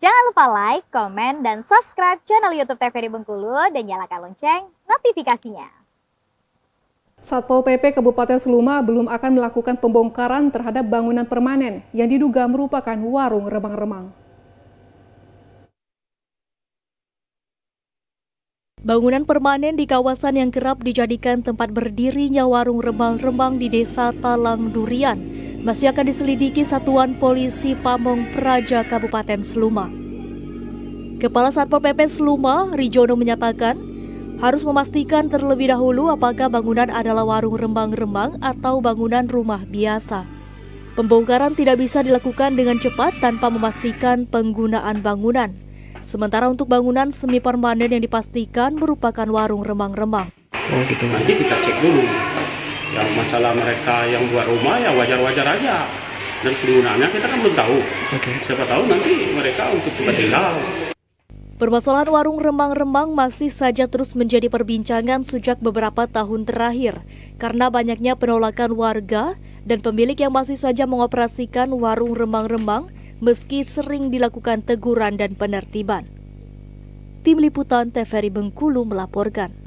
Jangan lupa like, komen, dan subscribe channel YouTube TVRI Bengkulu dan nyalakan lonceng notifikasinya. Satpol PP Kabupaten Seluma belum akan melakukan pembongkaran terhadap bangunan permanen yang diduga merupakan warung remang-remang. Bangunan permanen di kawasan yang kerap dijadikan tempat berdirinya warung remang-remang di Desa Talang Durian, masih akan diselidiki Satuan Polisi Pamong Praja Kabupaten Seluma. Kepala Satpol PP Seluma, Rijono menyatakan, harus memastikan terlebih dahulu apakah bangunan adalah warung rembang-rembang atau bangunan rumah biasa. Pembongkaran tidak bisa dilakukan dengan cepat tanpa memastikan penggunaan bangunan. Sementara untuk bangunan semi permanen yang dipastikan merupakan warung remang-remang. Oh gitu. Nanti kita cek dulu yang masalah mereka yang buat rumah ya wajar-wajar aja dan penggunaannya kita kan belum tahu okay. siapa tahu nanti mereka untuk tempat iya. tinggal Permasalahan warung remang-remang masih saja terus menjadi perbincangan sejak beberapa tahun terakhir karena banyaknya penolakan warga dan pemilik yang masih saja mengoperasikan warung remang-remang meski sering dilakukan teguran dan penertiban. Tim Liputan TVRI Bengkulu melaporkan.